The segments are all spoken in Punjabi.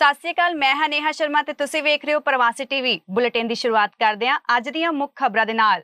ਸਤਿ ਸ੍ਰੀ ਅਕਾਲ ਮੈਂ ਹਾਂ ਨੇਹਾ ਸ਼ਰਮਾ ਤੇ ਤੁਸੀਂ ਵੇਖ ਰਹੇ ਹੋ ਪ੍ਰਵਾਸੀ ਟੀਵੀ ਬੁਲੇਟਿਨ ਦੀ ਸ਼ੁਰੂਆਤ ਕਰਦੇ ਹਾਂ ਅੱਜ ਦੀਆਂ ਮੁੱਖ ਖਬਰਾਂ ਦੇ ਨਾਲ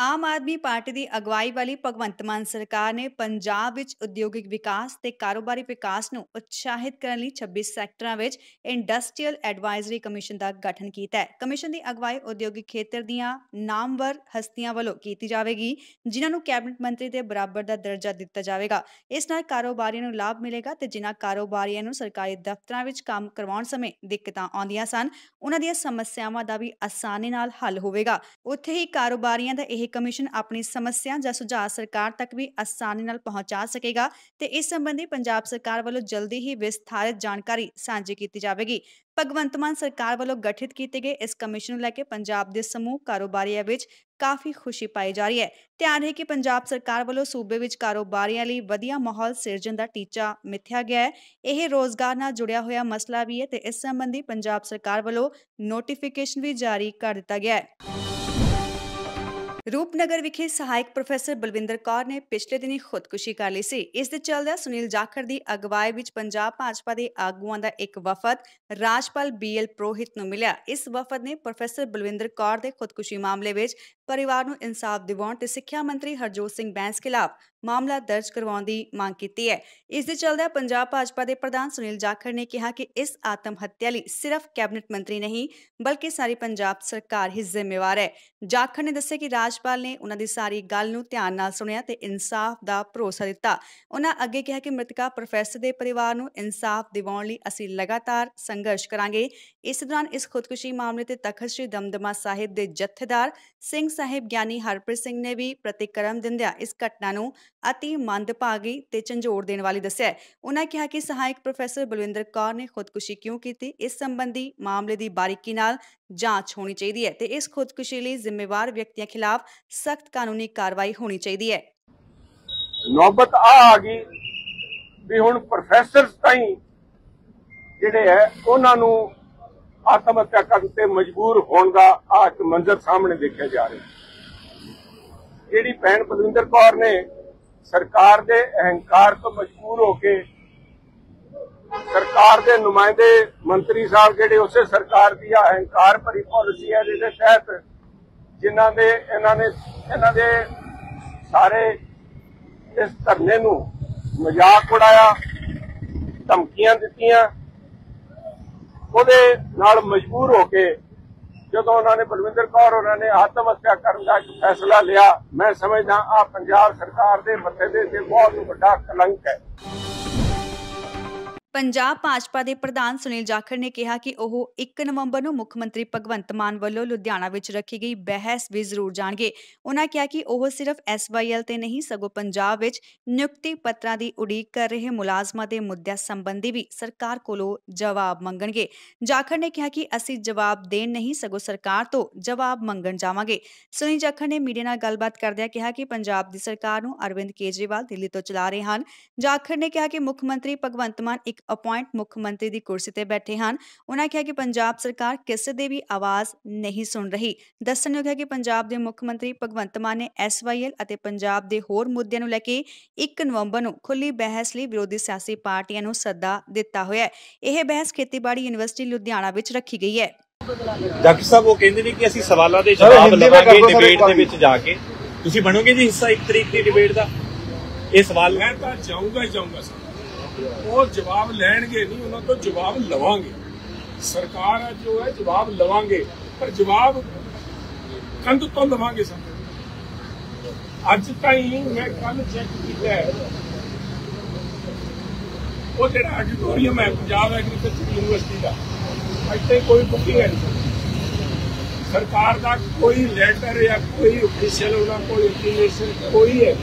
ਆਮ ਆਦਮੀ ਪਾਰਟੀ ਦੀ ਅਗਵਾਈ ਵਾਲੀ ਭਗਵੰਤ ਮਾਨ ਸਰਕਾਰ ਨੇ ਪੰਜਾਬ ਵਿੱਚ ਉਦਯੋਗਿਕ ਵਿਕਾਸ ਤੇ ਕਾਰੋਬਾਰੀ ਵਿਕਾਸ ਨੂੰ ਉਤਸ਼ਾਹਿਤ ਕਰਨ ਲਈ 26 ਸੈਕਟਰਾਂ ਵਿੱਚ ਇੰਡਸਟਰੀਅਲ ਐਡਵਾਈਜ਼ਰੀ ਕਮਿਸ਼ਨ ਦਾ ਗਠਨ ਕੀਤਾ ਹੈ ਕਮਿਸ਼ਨ ਦੀ ਅਗਵਾਈ ਉਦਯੋਗਿਕ ਖੇਤਰ ਦੀਆਂ ਨਾਮਵਰ ਹਸਤੀਆਂ ਵੱਲੋਂ ਕੀਤੀ ਜਾਵੇਗੀ ਜਿਨ੍ਹਾਂ ਨੂੰ ਕੈਬਨਿਟ ਮੰਤਰੀ ਦੇ ਬਰਾਬਰ ਦਾ ਦਰਜਾ ਦਿੱਤਾ ਜਾਵੇਗਾ ਇਸ ਨਾਲ ਕਾਰੋਬਾਰੀਆਂ ਨੂੰ ਲਾਭ ਮਿਲੇਗਾ ਤੇ ਜਿਨ੍ਹਾਂ ਕਾਰੋਬਾਰੀਆਂ ਨੂੰ ਸਰਕਾਰੀ ਦਫ਼ਤਰਾਂ ਵਿੱਚ ਕੰਮ ਕਰਵਾਉਣ ਸਮੇਂ ਦਿੱਕਤਾਂ ਆਉਂਦੀਆਂ ਸਨ ਉਹਨਾਂ ਦੀਆਂ ਸਮੱਸਿਆਵਾਂ ਦਾ ਵੀ ਆਸਾਨੀ ਨਾਲ ਹੱਲ ਹੋਵੇਗਾ ਉੱਥੇ ਹੀ ਕਾਰੋਬਾਰੀਆਂ ਦਾ ਇਹ ਇਹ ਕਮਿਸ਼ਨ ਆਪਣੀ ਸਮੱਸਿਆ ਜਾਂ ਸੁਝਾਅ ਸਰਕਾਰ ਤੱਕ ਵੀ ਆਸਾਨੀ ਨਾਲ ਪਹੁੰਚਾ ਸਕੇਗਾ ਤੇ ਇਸ ਸੰਬੰਧੀ ਪੰਜਾਬ ਸਰਕਾਰ ਵੱਲੋਂ ਜਲਦੀ ਹੀ ਵਿਸਥਾਰਿਤ ਜਾਣਕਾਰੀ ਸਾਂਝੀ ਕੀਤੀ ਜਾਵੇਗੀ ਭਗਵੰਤ ਮਾਨ ਸਰਕਾਰ ਵੱਲੋਂ ਗਠਿਤ ਕੀਤੇ ਗਏ ਇਸ ਕਮਿਸ਼ਨ ਨੂੰ ਲੈ ਕੇ ਪੰਜਾਬ ਦੇ ਸਮੂਹ ਕਾਰੋਬਾਰੀਆਂ ਵਿੱਚ ਕਾਫੀ ਖੁਸ਼ੀ ਪਾਈ ਜਾ ਰਹੀ ਹੈ ਧਿਆਨ ਹੈ ਕਿ ਪੰਜਾਬ ਸਰਕਾਰ ਵੱਲੋਂ ਸੂਬੇ ਵਿੱਚ ਕਾਰੋਬਾਰੀਆਂ ਲਈ ਵਧੀਆ ਮਾਹੌਲ ਸਿਰਜਣ ਦਾ ਟੀਚਾ ਮਿੱਥਿਆ ਗਿਆ ਹੈ ਇਹ ਰੋਜ਼ਗਾਰ ਨਾਲ ਜੁੜਿਆ ਹੋਇਆ ਮਸਲਾ ਵੀ ਹੈ ਤੇ ਇਸ ਸੰਬੰਧੀ ਪੰਜਾਬ ਸਰਕਾਰ ਵੱਲੋਂ ਨੋਟੀਫਿਕੇਸ਼ਨ ਵੀ ਜਾਰੀ ਕਰ ਦਿੱਤਾ ਗਿਆ ਹੈ ਰੂਪਨਗਰ ਵਿਖੇ ਸਹਾਇਕ ਪ੍ਰੋਫੈਸਰ ਬਲਵਿੰਦਰ ਕੌਰ ਨੇ ਪਿਛਲੇ ਦਿਨੀ ਖੁਦਕੁਸ਼ੀ ਕਰ ਲਈ ਸੀ ਇਸ ਦੇ ਚੱਲਦਿਆਂ ਸੁਨੀਲ ਜਾਖੜ ਦੀ ਅਗਵਾਈ ਵਿੱਚ ਪੰਜਾਬ ਭਾਜਪਾ ਦੇ ਆਗੂਆਂ ਦਾ ਇੱਕ ਵਫਦ ਰਾਜਪਾਲ ਬੀਐਲ ਪ੍ਰੋਹਿਤ ਨੂੰ ਮਿਲਿਆ ਇਸ ਵਫਦ ਨੇ ਪ੍ਰੋਫੈਸਰ ਬਲਵਿੰਦਰ ਕੌਰ ਦੇ ਖੁਦਕੁਸ਼ੀ ਮਾਮਲੇ ਵਿੱਚ ਪਰਿਵਾਰ ਨੂੰ ਇਨਸਾਫ ਦਿਵਾਉਣ ਤੇ ਸਿੱਖਿਆ ਮੰਤਰੀ ਹਰਜੋਤ ਸਿੰਘ ਬੈਂਸ ਖਿਲਾਫ ਮਾਮਲਾ ਦਰਜ ਕਰਵਾਉਣ ਦੀ ਮੰਗ ਕੀਤੀ ਹੈ ਇਸ ਦੇ ਚੱਲਦਿਆਂ ਪੰਜਾਬ ਭਾਜਪਾ ਦੇ ਪ੍ਰਧਾਨ ਸੁਨੀਲ ਜਾਖੜ ਨੇ ਕਿਹਾ ਕਿ ਇਸ ਆਤਮ ਹੱਤਿਆ ਲਈ ਸਿਰਫ ਕੈਬਨਿਟ ਮੰਤਰੀ ਨਹੀਂ ਬਲਕਿ ਸਾਰੀ ਪੰਜਾਬ ਸਰਕਾਰ ਹੀ ਜ਼ਿੰਮੇਵਾਰ ਹੈ ਜਾਖੜ ਨੇ ਦੱਸਿਆ ਕਿ ਰਾਜਪਾਲ ਨੇ ਉਹਨਾਂ ਦੀ ਸਾਰੀ ਗੱਲ ਨੂੰ ਧਿਆਨ ਨਾਲ ਸੁਣਿਆ ਤੇ ਇਨਸਾਫ ਦਾ ਭਰੋਸਾ ਦਿੱਤਾ ਉਹਨਾਂ ਅੱਗੇ ਕਿਹਾ ਕਿ ਮ੍ਰਿਤਕਾ ਪ੍ਰੋਫੈਸਰ ਦੇ ਪਰਿਵਾਰ ਨੂੰ ਇਨਸਾਫ ਦਿਵਾਉਣ ਲਈ ਅਸੀਂ ਲਗਾਤਾਰ ਸੰਘਰਸ਼ ਕਰਾਂਗੇ ਇਸ ਦੌਰਾਨ ਇਸ ਖੁਦਕੁਸ਼ੀ ਮਾਮਲੇ ਤੇ ਤਖਤ ਸ੍ਰੀ ਦਮਦਮਾ ਸਾਹਿਬ ਦੇ ਜਥੇਦਾਰ ਸਿੰਘ ਸਾਹਿਬ ਗਿਆਨੀ ਹਰਪ੍ਰੀਤ ਸਿੰਘ ਨੇ ਵੀ ਪ੍ਰਤੀਕਰਮ ਦਿੰਦਿਆਂ ਇਸ ਘਟਨਾ ਨੂੰ ਅਤੇ ਮੰਦਭਾਗੀ ਤੇ ਝੰਜੋੜ ਦੇਣ ਵਾਲੀ ਦੱਸਿਆ ਉਹਨਾਂ ਕਿਹਾ ਕਿ ਸਹਾਇਕ ਪ੍ਰੋਫੈਸਰ ਬਲਵਿੰਦਰ ਕੌਰ ਨੇ ਖੁਦਕੁਸ਼ੀ ਕਿਉਂ ਕੀਤੀ ਇਸ ਸੰਬੰਧੀ ਮਾਮਲੇ ਦੀ ਬਾਰੀਕੀ ਨਾਲ ਜਾਂਚ ਹੋਣੀ ਚਾਹੀਦੀ ਹੈ ਤੇ ਇਸ ਖੁਦਕੁਸ਼ੀ ਲਈ ਜ਼ਿੰਮੇਵਾਰ ਵਿਅਕਤੀਆਂ ਖਿਲਾਫ ਸਖਤ ਕਾਨੂੰਨੀ ਕਾਰਵਾਈ ਹੋਣੀ ਚਾਹੀਦੀ ਹੈ ਨੌਬਤ ਆ ਆ ਗਈ ਵੀ ਹੁਣ ਪ੍ਰੋਫੈਸਰਸ ਤਾਈਂ ਜਿਹੜੇ ਹੈ ਉਹਨਾਂ ਨੂੰ ਆਤਮ ਹੱਤਿਆ ਕਰਨ ਤੇ ਮਜਬੂਰ ਹੋਣ ਦਾ ਆ ਇੱਕ ਮੰਜ਼ਰ ਸਾਹਮਣੇ ਦੇਖਿਆ ਜਾ ਰਿਹਾ ਜਿਹੜੀ ਭੈਣ ਬਲਵਿੰਦਰ ਕੌਰ ਨੇ ਸਰਕਾਰ ਦੇ ਅਹੰਕਾਰ ਤੋਂ ਮਜਬੂਰ ਹੋ ਕੇ ਸਰਕਾਰ ਦੇ ਨੁਮਾਇੰਦੇ ਮੰਤਰੀ ਸਾਹਿਬ ਜਿਹੜੇ ਉਸੇ ਸਰਕਾਰ ਦੀ ਅਹੰਕਾਰ ਭਰੀ ਪਾਲਿਸੀ ਹੈ ਜਿਹਦੇ ਤਹਿਤ ਜਿਨ੍ਹਾਂ ਦੇ ਇਹਨਾਂ ਨੇ ਇਹਨਾਂ ਦੇ ਸਾਰੇ ਇਸ ਧਰਨੇ ਨੂੰ ਮਜ਼ਾਕ ਉਡਾਇਆ ਧਮਕੀਆਂ ਦਿੱਤੀਆਂ ਉਹਦੇ ਨਾਲ ਮਜਬੂਰ ਹੋ ਕੇ ਜਦੋਂ ਉਹਨਾਂ ਨੇ ਬਲਵਿੰਦਰ ਕੌਰ ਉਹਨਾਂ ਨੇ ਆਤਮ ਹੱਤਿਆ ਕਰਨ ਦਾ ਫੈਸਲਾ ਲਿਆ ਮੈਂ ਸਮਝਦਾ ਆ ਪੰਜਾਬ ਸਰਕਾਰ ਦੇ ਮੱਥੇ ਦੇ ਤੇ ਬਹੁਤ ਵੱਡਾ ਕਲੰਕ ਹੈ ਪੰਜਾਬ ਭਾਜਪਾ ਦੇ ਪ੍ਰਧਾਨ ਸੁਨੀਲ ਜਾਖੜ ਨੇ ਕਿਹਾ ਕਿ ਉਹ 1 ਨਵੰਬਰ ਨੂੰ ਮੁੱਖ ਮੰਤਰੀ ਭਗਵੰਤ ਮਾਨ ਵੱਲੋਂ ਲੁਧਿਆਣਾ ਵਿੱਚ ਰੱਖੀ ਗਈ ਬਹਿਸ ਵੀ ਜ਼ਰੂਰ ਜਾਣਗੇ ਉਹਨਾਂ ਕਿਹਾ ਕਿ ਉਹ ਸਿਰਫ ਐਸਵਾਈਐਲ ਤੇ ਨਹੀਂ ਸਗੋਂ ਪੰਜਾਬ ਵਿੱਚ ਨਿਯੁਕਤੀ ਪੱਤਰਾਂ ਦੀ ਉਡੀਕ ਕਰ ਰਹੇ ਮੁਲਾਜ਼ਮਾਂ ਦੇ ਮੁੱਦਿਆਂ ਸੰਬੰਧੀ ਵੀ ਸਰਕਾਰ ਕੋਲੋਂ ਜਵਾਬ ਮੰਗਣਗੇ ਜਾਖੜ ਨੇ ਕਿਹਾ ਕਿ ਅਸੀਂ ਜਵਾਬ ਦੇਣ ਨਹੀਂ ਸਗੋਂ ਸਰਕਾਰ ਤੋਂ ਜਵਾਬ ਮੰਗਣ ਜਾਵਾਂਗੇ ਸੁਨੀਲ ਜਾਖੜ ਨੇ ਮੀਡੀਆ ਨਾਲ ਗੱਲਬਾਤ ਕਰਦਿਆਂ ਕਿਹਾ ਕਿ ਪੰਜਾਬ ਦੀ ਸਰਕਾਰ ਨੂੰ ਅਰਵਿੰਦ ਕੇਜਰੀਵਾਲ ਦਿੱਲੀ ਤੋਂ ਚਲਾ ਰਹੇ ਹਨ ਜਾਖੜ ਨੇ ਕਿਹਾ ਕਿ ਮੁੱਖ ਮੰਤਰੀ ਭਗਵੰਤ ਮਾਨ ਇੱਕ ਅਪਾਇੰਟ ਮੁੱਖ ਮੰਤਰੀ ਦੀ ਕੁਰਸੀ ਤੇ ਬੈਠੇ ਹਨ ਉਹਨਾਂ ਕਿਹਾ ਕਿ ਪੰਜਾਬ ਸਰਕਾਰ ਕਿਸੇ ਦੇ ਵੀ ਆਵਾਜ਼ ਨਹੀਂ ਸੁਣ ਰਹੀ ਦੱਸਣਯੋਗ ਹੈ ਕਿ ਪੰਜਾਬ ਦੇ ਮੁੱਖ ਮੰਤਰੀ ਭਗਵੰਤ ਮਾਨ ਨੇ ਐਸਵਾਈਐਲ ਅਤੇ ਪੰਜਾਬ ਦੇ ਹੋਰ ਮੁੱਦਿਆਂ ਨੂੰ ਲੈ ਕੇ 1 ਨਵੰਬਰ ਨੂੰ ਖੁੱਲੀ ਬਹਿਸ ਲਈ ਵਿਰੋਧੀ ਸਿਆਸੀ ਪਾਰਟੀਆਂ ਨੂੰ ਸੱਦਾ ਦਿੱਤਾ ਹੋਇਆ ਹੈ ਇਹ ਬਹਿਸ ਖੇਤੀਬਾੜੀ ਯੂਨੀਵਰਸਿਟੀ ਲੁਧਿਆਣਾ ਵਿੱਚ ਰੱਖੀ ਗਈ ਹੈ ਡਾਕਟਰ ਸਾਹਿਬ ਉਹ ਕਹਿੰਦੇ ਨੇ ਕਿ ਅਸੀਂ ਸਵਾਲਾਂ ਦੇ ਜਵਾਬ ਲਵਾਂਗੇ ਡਿਬੇਟ ਦੇ ਵਿੱਚ ਜਾ ਕੇ ਤੁਸੀਂ ਬਣੋਗੇ ਜੀ ਹਿੱਸਾ ਇੱਕ ਤਰੀਕ ਦੀ ਡਿਬੇਟ ਦਾ ਇਹ ਸਵਾਲ ਮੈਂ ਤਾਂ ਚਾਹੂੰਗਾ ਜਾਊਗਾ ਸਰ ਉਹ ਜਵਾਬ ਲੈਣਗੇ ਨਹੀਂ ਉਹਨਾਂ ਤੋਂ ਜਵਾਬ ਲਵਾਂਗੇ ਸਰਕਾਰ ਹੈ ਜੋ ਹੈ ਜਵਾਬ ਲਵਾਂਗੇ ਪਰ ਜਵਾਬ ਕੰਧ ਤੋਂ ਲਵਾਂਗੇ ਸਰ ਅੱਜ ਤਾਈਂ ਮੈਂ ਕੱਲ ਚੈੱਕ ਕੀਤਾ ਉਹ ਜਿਹੜਾ ਆਡੀਟੋਰੀਅਮ ਹੈ ਪੰਜਾਬ ਐਗਰੀਕਲਚਰ ਯੂਨੀਵਰਸਿਟੀ ਦਾ ਇੱਥੇ ਕੋਈ ਬੁਕਿੰਗ ਹੈ ਨਹੀਂ ਸਰਕਾਰ ਦਾ ਕੋਈ ਲੈਟਰ ਜਾਂ ਕੋਈ ਅਫੀਸ਼ੀਅਲ ਉਹਨਾਂ ਕੋਈ ਇਨਫੋਰਮੇਸ਼ਨ ਕੋਈ ਹੈ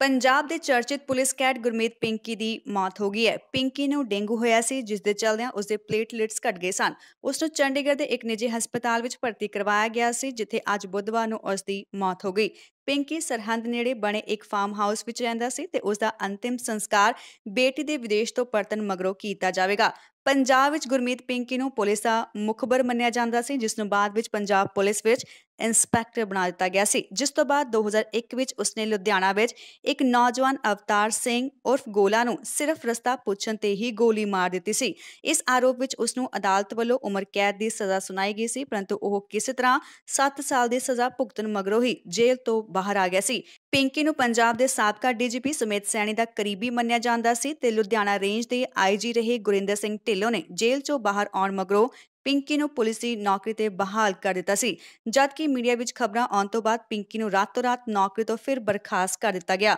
ਪੰਜਾਬ ਦੇ ਚਰਚਿਤ ਪੁਲਿਸ ਕੈਟ ਗੁਰਮੀਤ ਪਿੰਕੀ ਦੀ ਮੌਤ ਹੋ ਗਈ ਹੈ ਪਿੰਕੀ ਨੂੰ ਡੇਂਗੂ ਹੋਇਆ ਸੀ ਜਿਸ ਦੇ ਚਲਦਿਆਂ ਉਸ ਦੇ ਪਲੇਟਲੇਟਸ ਘਟ ਗਏ ਸਨ ਉਸ ਨੂੰ ਚੰਡੀਗੜ੍ਹ ਦੇ ਇੱਕ ਨਿੱਜੀ ਹਸਪਤਾਲ ਵਿੱਚ ਭਰਤੀ ਕਰਵਾਇਆ ਗਿਆ ਸੀ ਜਿੱਥੇ ਅੱਜ ਬੁੱਧਵਾਰ ਨੂੰ ਉਸ ਦੀ ਮੌਤ ਹੋ ਗਈ ਪਿੰਕੀ ਸਰਹੰਦ ਨੇੜੇ ਬਣੇ ਇੱਕ ਫਾਰਮ ਹਾਊਸ ਵਿੱਚ ਰਹਿੰਦਾ ਸੀ ਤੇ ਉਸ ਦਾ ਅੰਤਿਮ ਸੰਸਕਾਰ ਬੇਟੀ ਦੇ ਵਿਦੇਸ਼ ਤੋਂ ਪਰਤਨ ਮਗਰੋਂ ਕੀਤਾ ਜਾਵੇਗਾ ਪੰਜਾਬ ਵਿੱਚ ਗੁਰਮੀਤ ਪਿੰਕੀ ਨੂੰ ਪੁਲਿਸ ਦਾ ਮੁਖਬਰ ਮੰਨਿਆ ਜਾਂਦਾ ਸੀ ਜਿਸ ਨੂੰ ਬਾਅਦ ਵਿੱਚ ਪੰਜਾਬ ਪੁਲਿਸ ਵਿੱਚ ਇਨਸਪੈਕਟਰ ਬਣਾ ਦਿੱਤਾ ਗਿਆ ਸੀ ਜਿਸ ਤੋਂ ਬਾਅਦ 2001 ਵਿੱਚ ਉਸਨੇ ਲੁਧਿਆਣਾ ਵਿੱਚ ਇੱਕ ਨੌਜਵਾਨ ਅਵਤਾਰ ਸਿੰਘ ਉਰਫ ਗੋਲਾ ਨੂੰ ਸਿਰਫ ਰਸਤਾ ਪੁੱਛਣ ਤੇ ਹੀ ਗੋਲੀ ਮਾਰ ਦਿੱਤੀ ਸੀ ਇਸ ਆਰੋਪ ਵਿੱਚ ਉਸ ਨੂੰ ਅਦਾਲਤ ਵੱਲੋਂ ਉਮਰ ਕੈਦ ਦੀ ਸਜ਼ਾ ਸੁਣਾਈ ਗਈ ਸੀ ਪਰੰਤੂ ਉਹ ਕਿਸੇ ਤਰ੍ਹਾਂ 7 ਸਾਲ ਦੀ ਸਜ਼ਾ ਭੁਗਤਣ ਮਗਰੋਂ ਹੀ ਜੇਲ੍ਹ ਤੋਂ ਬਾਹਰ ਆ ਗਿਆ ਸੀ ਪਿੰਕੀ ਨੂੰ ਪੰਜਾਬ ਦੇ ਸਾਬਕਾ ਡੀਜੀਪੀ ਸੁਮੇਤ ਸੈਣੀ ਦਾ ਕਰੀਬੀ ਮੰਨਿਆ ਜਾਂਦਾ ਸੀ ਤੇ ਲੁਧਿਆਣਾ ਰੇਂਜ ਦੇ ਆਈਜੀ ਰਹੇ ਗੁਰਿੰਦਰ ਸਿੰਘ ਢਿੱਲੋਂ ਨੇ ਜੇਲ੍ਹ 'ਚੋਂ ਬਾਹਰ ਆਉਣ ਮਗਰੋਂ ਪਿੰਕੀ ਨੂੰ ਪੁਲਿਸ ਦੀ ਨੌਕਰੀ ਤੇ ਬਹਾਲ ਕਰ ਦਿੱਤਾ ਸੀ ਜਦਕਿ ਮੀਡੀਆ ਵਿੱਚ ਖਬਰਾਂ ਆਉਣ ਤੋਂ ਬਾਅਦ ਪਿੰਕੀ ਨੂੰ ਰਾਤੋ ਰਾਤ ਨੌਕਰੀ ਤੋਂ ਫਿਰ ਬਰਖਾਸਤ ਕਰ ਦਿੱਤਾ ਗਿਆ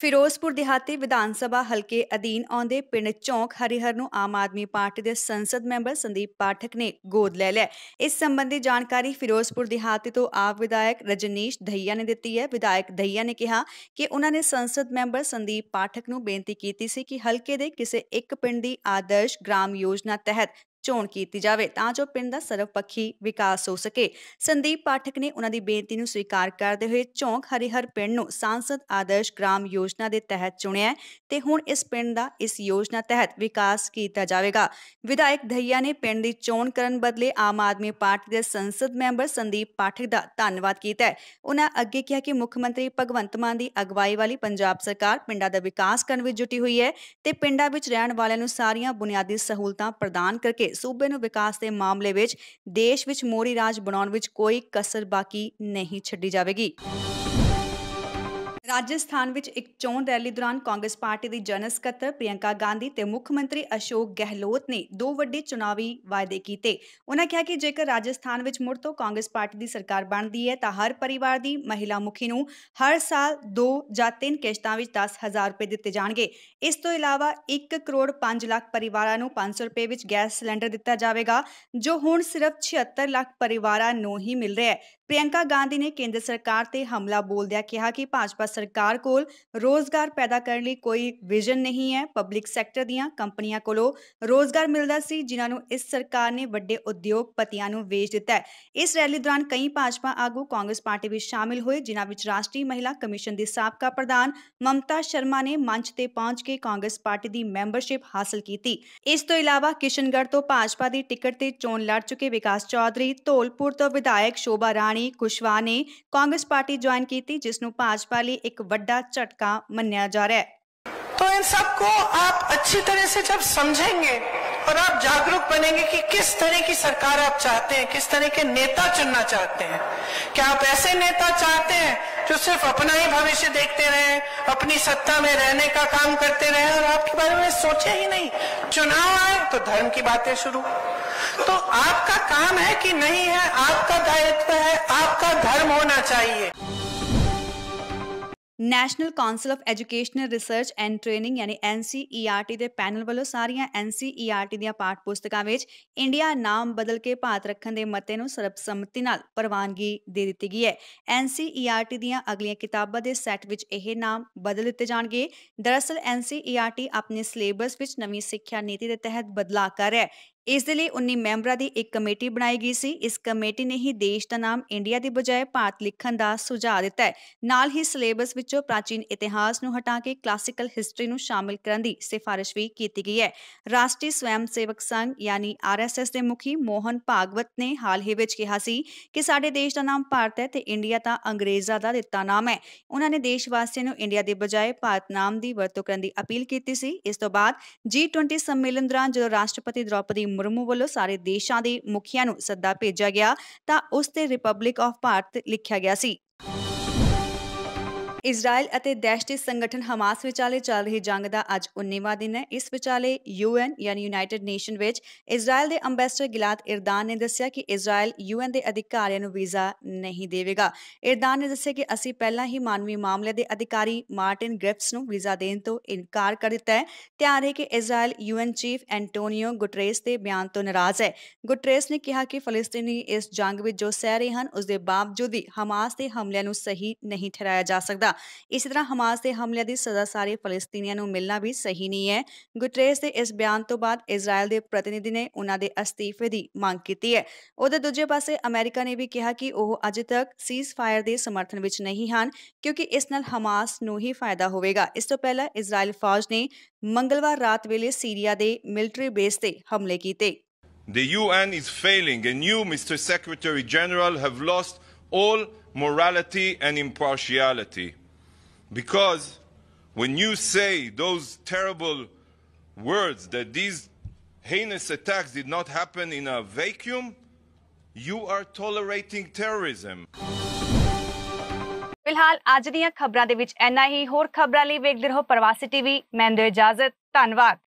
ਫਿਰੋਜ਼ਪੁਰ ਦਿਹਾਤੀ ਵਿਧਾਨ ਸਭਾ ਹਲਕੇ ਅਧੀਨ ਆਉਂਦੇ ਪਿੰਡ ਚੌਂਕ ਹਰੀਹਰ ਨੂੰ ਆਮ ਆਦਮੀ ਪਾਰਟੀ ਦੇ ਸੰਸਦ ਮੈਂਬਰ ਸੰਦੀਪ ਪਾਠਕ ਨੇ ਗੋਦ ਲੈ ਲਿਆ ਇਸ ਸੰਬੰਧੀ ਜਾਣਕਾਰੀ ਫਿਰੋਜ਼ਪੁਰ ਦਿਹਾਤੀ ਤੋਂ ਆਪ ਵਿਧਾਇਕ ਰਜਨੀਸ਼ ਧਈਆ ਨੇ ਦਿੱਤੀ ਹੈ ਵਿਧਾਇਕ ਧਈਆ ਨੇ ਕਿਹਾ ਕਿ ਉਹਨਾਂ ਨੇ ਸੰਸਦ ਮੈਂਬਰ ਸੰਦੀਪ ਪਾਠਕ ਨੂੰ ਬੇਨਤੀ ਕੀਤੀ ਸੀ ਕਿ ਹਲਕੇ ਦੇ ਕਿਸੇ ਇੱਕ ਪਿੰਡ ਦੀ ਆਦਰਸ਼ ਗ੍ਰਾਮ ਯੋਜਨਾ ਤਹਿਤ ਚੋਣ ਕੀਤੀ ਜਾਵੇ ਤਾਂ ਜੋ ਪਿੰਡ ਦਾ ਸਰਵਪੱਖੀ ਵਿਕਾਸ ਹੋ ਸਕੇ ਸੰਦੀਪ ਪਾਠਕ ਨੇ ਉਹਨਾਂ ਦੀ ਬੇਨਤੀ ਨੂੰ ਸਵੀਕਾਰ ਕਰਦੇ ਹੋਏ ਚੌਂਕ ਹਰੀਹਰ ਪਿੰਡ ਨੂੰ ਸੰਸਦ ਆਦਰਸ਼ ਗ੍ਰਾਮ ਯੋਜਨਾ ਦੇ ਤਹਿਤ ਚੁਣਿਆ ਤੇ ਹੁਣ ਇਸ ਪਿੰਡ ਦਾ ਇਸ ਯੋਜਨਾ ਤਹਿਤ ਵਿਕਾਸ ਕੀਤਾ ਜਾਵੇਗਾ ਵਿਧਾਇਕ ਧਈਆ ਨੇ ਪਿੰਡ ਦੀ ਚੋਣ ਕਰਨ ਬਦਲੇ ਆਮ ਆਦਮੀ ਪਾਰਟੀ ਦੇ ਸੰਸਦ ਮੈਂਬਰ ਸੰਦੀਪ ਪਾਠਕ ਦਾ ਧੰਨਵਾਦ ਕੀਤਾ ਹੈ ਉਹਨਾਂ ਅੱਗੇ ਕਿਹਾ ਕਿ ਮੁੱਖ ਮੰਤਰੀ ਭਗਵੰਤ ਮਾਨ ਦੀ ਅਗਵਾਈ ਵਾਲੀ ਪੰਜਾਬ ਸਰਕਾਰ ਪਿੰਡਾਂ ਦਾ ਵਿਕਾਸ ਕਰਨ ਵਿੱਚ ਜੁਟੀ ਹੋਈ ਹੈ ਤੇ ਪਿੰਡਾਂ ਵਿੱਚ ਰਹਿਣ ਵਾਲਿਆਂ ਨੂੰ ਸਾਰੀਆਂ ਬੁਨਿਆਦੀ ਸਹੂਲਤਾਂ ਪ੍ਰਦਾਨ ਕਰਕੇ ਸੂਬੇ ਨੂੰ ਵਿਕਾਸ ਦੇ ਮਾਮਲੇ ਵਿੱਚ ਦੇਸ਼ ਵਿੱਚ ਮੋਰੀ ਰਾਜ ਬਣਾਉਣ ਵਿੱਚ ਕੋਈ ਕਸਰ ਬਾਕੀ ਨਹੀਂ ਛੱਡੀ ਜਾਵੇਗੀ ਰਾਜਸਥਾਨ ਵਿੱਚ ਇੱਕ ਚੋਣ ਰੈਲੀ ਦੌਰਾਨ ਕਾਂਗਰਸ ਪਾਰਟੀ ਦੀ ਜਨਰਲ ਸਕੱਤਰ ਪ੍ਰਿਯੰਕਾ ਗਾਂਧੀ ਤੇ ਮੁੱਖ ਮੰਤਰੀ ਅਸ਼ੋਕ ਗਹਿਲੋਤ ਨੇ ਦੋ ਵੱਡੇ ਚੁਣਾਵੀ ਵਾਅਦੇ ਕੀਤੇ ਉਹਨਾਂ ਕਿਹਾ ਕਿ ਜੇਕਰ ਰਾਜਸਥਾਨ ਵਿੱਚ ਮੁੜ ਤੋਂ ਕਾਂਗਰਸ ਪਾਰਟੀ ਦੀ ਸਰਕਾਰ ਬਣਦੀ ਹੈ ਤਾਂ ਹਰ ਪਰਿਵਾਰ ਦੀ ਮਹਿਲਾ ਮੁਖੀ ਨੂੰ ਹਰ ਸਾਲ 2 ਜਾਂ 3 ਕਿਸ਼ਤਾਂ ਵਿੱਚ 10000 ਰੁਪਏ ਦਿੱਤੇ ਜਾਣਗੇ ਇਸ ਤੋਂ ਇਲਾਵਾ 1 ਕਰੋੜ 5 ਲੱਖ ਪਰਿਵਾਰਾਂ ਨੂੰ 500 ਰੁਪਏ ਵਿੱਚ ਗੈਸ ਸਿਲੰਡਰ ਦਿੱਤਾ ਜਾਵੇਗਾ ਜੋ ਹੁਣ ਸਿਰਫ 76 ਲੱਖ ਪਰਿਵਾਰਾਂ ਨੂੰ ਹੀ ਮਿਲ ਰਿਹਾ ਹੈ ਪ੍ਰਿਯੰਕਾ ਗਾਂਧੀ ਨੇ ਕੇਂਦਰ ਸਰਕਾਰ ਤੇ ਹਮਲਾ ਬੋਲਦਿਆਂ ਕਿਹਾ ਕਿ ਭਾਜਪਾ ਸਰਕਾਰ ਕੋਲ ਰੋਜ਼ਗਾਰ ਪੈਦਾ ਕਰਨ ਲਈ ਕੋਈ ਵਿਜ਼ਨ ਨਹੀਂ ਹੈ ਪਬਲਿਕ ਸੈਕਟਰ ਦੀਆਂ ਕੰਪਨੀਆਂ ਕੋਲੋਂ ਰੋਜ਼ਗਾਰ ਮਿਲਦਾ ਸੀ ਜਿਨ੍ਹਾਂ ਨੂੰ ਇਸ ਸਰਕਾਰ ਨੇ ਵੱਡੇ ਉਦਯੋਗਪਤੀਆਂ ਨੂੰ ਵੇਚ ਦਿੱਤਾ ਹੈ ਇਸ ਰੈਲੀ ਦੌਰਾਨ ਕਈ ਭਾਜਪਾ ਆਗੂ ਕਾਂਗਰਸ ਪਾਰਟੀ ਵਿੱਚ ਸ਼ਾਮਿਲ ਹੋਏ ਜਿਨ੍ਹਾਂ ਵਿੱਚ ਰਾਸ਼ਟਰੀ ਮਹਿਲਾ ਕਮਿਸ਼ਨ ਦੀ ਸਾਬਕਾ ਪ੍ਰਧਾਨ ਮਮਤਾ ਸ਼ਰਮਾ ਨੇ ਮੰਚ ਤੇ ਪਹੁੰਚ ਕੇ ਕਾਂਗਰਸ ਪਾਰਟੀ ਦੀ ਮੈਂਬਰਸ਼ਿਪ ਹਾਸਲ ਕੀਤੀ ਇਸ ਤੋਂ ਇਲਾਵਾ ਕਿਸ਼ਨਗੜ ਤੋਂ ਭਾਜਪਾ ਦੀ ਟਿਕਟ ਤੇ ਚੋਣ ਲੜ ਚੁੱਕੇ ਵਿਕਾਸ ਚੌਧਰੀ ਢੋਲਪੁਰ ਤੋਂ ਵਿਧਾਇਕ ਸ਼ੋਭਾ ਰਾਣੀ ਕੁਸ਼ਵਾ ਨੇ ਕਾਂਗਰਸ ਪਾਰਟੀ ਜੁਆਇਨ ਕੀਤੀ ਜਿਸ ਨੂੰ ਭਾਜਪਾ ਲਈ एक ਵੱਡਾ झटका मनिया जा रहा है तो इन सबको आप अच्छी तरह से जब समझेंगे और आप जागरूक बनेंगे कि किस तरह की सरकार आप चाहते हैं किस तरह के नेता चुनना चाहते हैं क्या आप ऐसे नेता चाहते हैं जो सिर्फ अपना ही भविष्य देखते रहे अपनी सत्ता में रहने का काम करते रहे और आपके बारे में सोचे ही नहीं चुनाव आए तो धर्म की बातें शुरू तो आपका काम है कि नहीं है आपका दायित्व है आपका धर्म होना चाहिए national council of educational research and training ਯਾਨੀ NCERT ਦੇ ਪੈਨਲ ਵੱਲੋਂ ਸਾਰੀਆਂ NCERT ਦੀਆਂ ਪਾਠ ਪੁਸਤਕਾਂ ਵਿੱਚ ਇੰਡੀਆ ਨਾਮ ਬਦਲ ਕੇ ਭਾਰਤ ਰੱਖਣ ਦੇ ਮਤੇ ਨੂੰ ਸਰਬਸੰਮਤੀ ਨਾਲ ਪ੍ਰਵਾਨਗੀ ਦੇ ਦਿੱਤੀ ਗਈ ਹੈ NCERT ਦੀਆਂ ਅਗਲੀਆਂ ਕਿਤਾਬਾਂ ਦੇ ਸੈੱਟ ਵਿੱਚ ਇਹ ਨਾਮ ਬਦਲ ਦਿੱਤੇ ਜਾਣਗੇ ਦਰਅਸਲ NCERT ਆਪਣੇ ਸਿਲੇਬਸ ਵਿੱਚ ਨਵੀਂ ਸਿੱਖਿਆ ਨੀਤੀ ਦੇ ਤਹਿਤ ਬਦਲਾਅ ਕਰ ਰਿਹਾ ਹੈ ਇਸ ਦੇ ਲਈ 19 ਮੈਂਬਰਾਂ ਦੀ ਇੱਕ ਕਮੇਟੀ ਬਣਾਈ ਗਈ ਸੀ ਇਸ ਕਮੇਟੀ ਨੇ ਹੀ ਦੇਸ਼ ਦਾ ਨਾਮ ਇੰਡੀਆ ਦੀ ਬਜਾਏ ਭਾਰਤ ਲਿਖਣ ਦਾ ਸੁਝਾਅ ਦਿੱਤਾ ਹੈ ਨਾਲ ਹੀ ਸਿਲੇਬਸ ਵਿੱਚੋਂ ਪ੍ਰਾਚੀਨ ਇਤਿਹਾਸ ਨੂੰ ਹਟਾ ਕੇ ਕਲਾਸਿਕਲ ਹਿਸਟਰੀ ਨੂੰ ਸ਼ਾਮਿਲ ਕਰਨ ਦੀ ਸਿਫਾਰਿਸ਼ ਵੀ ਕੀਤੀ ਗਈ ਹੈ ਰਾਸ਼ਟਰੀ ਸਵੈਮ ਸੇਵਕ ਸੰਘ ਯਾਨੀ ਆਰਐਸਐਸ ਦੇ ਮੁਖੀ ਮੋਹਨ ਭਾਗਵਤ ਨੇ ਹਾਲ ਹੀ ਵਿੱਚ ਕਿਹਾ ਸੀ ਕਿ ਸਾਡੇ ਦੇਸ਼ ਦਾ ਨਾਮ ਭਾਰਤ ਹੈ ਤੇ ਇੰਡੀਆ ਤਾਂ ਅੰਗਰੇਜ਼ਾਂ ਦਾ ਦਿੱਤਾ ਨਾਮ ਹੈ ਉਹਨਾਂ ਨੇ ਦੇਸ਼ ਵਾਸੀਆਂ ਨੂੰ ਇੰਡੀਆ ਦੇ ਬਜਾਏ ਭਾਰਤ ਨਾਮ ਦੀ ਵਰਤੋਂ ਕਰਨ ਦੀ ਅਪੀਲ ਕੀਤੀ ਸੀ ਇਸ ਤੋਂ ਬਾਅਦ ਜੀ20 ਸੰਮੇਲਨ ਦੌਰਾਨ ਜਦੋਂ ਰਾਸ਼ਟਰਪਤੀ ਦ੍ਰੌਪਦੀ ਮੁਰਮੂ ਵੱਲੋਂ ਸਾਰੇ ਦੇਸ਼ਾਂ ਦੇ ਮੁਖੀਆਂ ਨੂੰ ਸੱਦਾ ਭੇਜਿਆ ਗਿਆ ਤਾਂ ਉਸ ਤੇ ਰਿਪਬਲਿਕ ਆਫ ਭਾਰਤ ਲਿਖਿਆ ਗਿਆ ਸੀ ਇਜ਼ਰਾਈਲ ਅਤੇ ਦੇਸ਼ ਦੇ ਸੰਗਠਨ ਹਮਾਸ ਵਿਚਾਲੇ ਚੱਲ ਰਹੀ ਜੰਗ ਦਾ ਅੱਜ 19ਵਾਂ ਦਿਨ ਹੈ ਇਸ ਵਿਚਾਲੇ ਯੂਐਨ ਯਾਨੀ ਯੂਨਾਈਟਿਡ ਨੇਸ਼ਨ ਵਿੱਚ ਇਜ਼ਰਾਈਲ ਦੇ ਅੰਬੈਸਡਰ ਗਿਲਾਦ ਇਰਦਾਨ ਨੇ ਦੱਸਿਆ ਕਿ ਇਜ਼ਰਾਈਲ ਯੂਐਨ ਦੇ ਅਧਿਕਾਰੀਆਂ ਨੂੰ ਵੀਜ਼ਾ ਨਹੀਂ ਦੇਵੇਗਾ ਇਰਦਾਨ ਨੇ ਦੱਸਿਆ ਕਿ ਅਸੀਂ ਪਹਿਲਾਂ ਹੀ ਮਾਨਵੀ ਮਾਮਲੇ ਦੇ ਅਧਿਕਾਰੀ ਮਾਰਟਿਨ ਗ੍ਰਿਫਸ ਨੂੰ ਵੀਜ਼ਾ ਦੇਣ ਤੋਂ ਇਨਕਾਰ ਕਰ ਦਿੱਤਾ ਹੈ ਧਿਆਨ ਹੈ ਕਿ Israel UN chief Antonio Guterres ਦੇ ਬਿਆਨ ਤੋਂ ਨਾਰਾਜ਼ ਹੈ ਗੁਟਰੇਸ ਨੇ ਕਿਹਾ ਕਿ ਫਲਸਤੀਨੀ ਇਸ ਜੰਗ ਵਿੱਚ ਜੋ ਸਹਿ ਰਹੇ ਹਨ ਉਸ ਦੇ ਬਾਵਜੂਦ ਵੀ ਹਮਾਸ ਦੇ ਹਮਲਿਆਂ ਨੂੰ ਸਹੀ ਨਹੀਂ ਠਹਿਰਾਇਆ ਜਾ ਸਕਦਾ ਕੀਤਾ ਇਸੇ ਤਰ੍ਹਾਂ ਹਮਾਸ ਦੇ ਹਮਲਿਆਂ ਦੀ ਸਜ਼ਾ ਸਾਰੇ ਫਲਸਤੀਨੀਆਂ ਨੂੰ ਮਿਲਣਾ ਵੀ ਸਹੀ ਨਹੀਂ ਹੈ ਗੁਟਰੇਸ ਦੇ ਇਸ ਬਿਆਨ ਤੋਂ ਬਾਅਦ ਇਜ਼ਰਾਈਲ ਦੇ ਪ੍ਰਤੀਨਿਧੀ ਨੇ ਉਹਨਾਂ ਦੇ ਅਸਤੀਫੇ ਦੀ ਮੰਗ ਕੀਤੀ ਹੈ ਉਹਦੇ ਦੂਜੇ ਪਾਸੇ ਅਮਰੀਕਾ ਨੇ ਵੀ ਕਿਹਾ ਕਿ ਉਹ ਅਜੇ ਤੱਕ ਸੀਜ਼ਫਾਇਰ ਦੇ ਸਮਰਥਨ ਵਿੱਚ ਨਹੀਂ ਹਨ ਕਿਉਂਕਿ ਇਸ ਨਾਲ ਹਮਾਸ ਨੂੰ ਹੀ ਫਾਇਦਾ ਹੋਵੇਗਾ ਇਸ ਤੋਂ ਪਹਿਲਾਂ ਇਜ਼ਰਾਈਲ ਫੌਜ ਨੇ ਮੰਗਲਵਾਰ ਰਾਤ ਵੇਲੇ ਸੀਰੀਆ ਦੇ ਮਿਲਟਰੀ ਬੇਸ ਤੇ ਹਮਲੇ ਕੀਤੇ The UN is failing and you Mr Secretary General have lost all morality and impartiality Because when you say those terrible words that these heinous attacks did not happen in a vacuum, you are tolerating terrorism. ਫਿਲਹਾਲ ਅੱਜ ਦੀਆਂ ਖਬਰਾਂ ਦੇ ਵਿੱਚ ਐਨਾ ਹੀ ਹੋਰ ਖਬਰਾਂ ਲਈ ਵੇਖਦੇ ਰਹੋ ਪ੍ਰਵਾਸੀ ਟੀਵੀ ਮੈਂ ਦੇ ਇਜਾਜ਼ਤ ਧੰਨਵਾਦ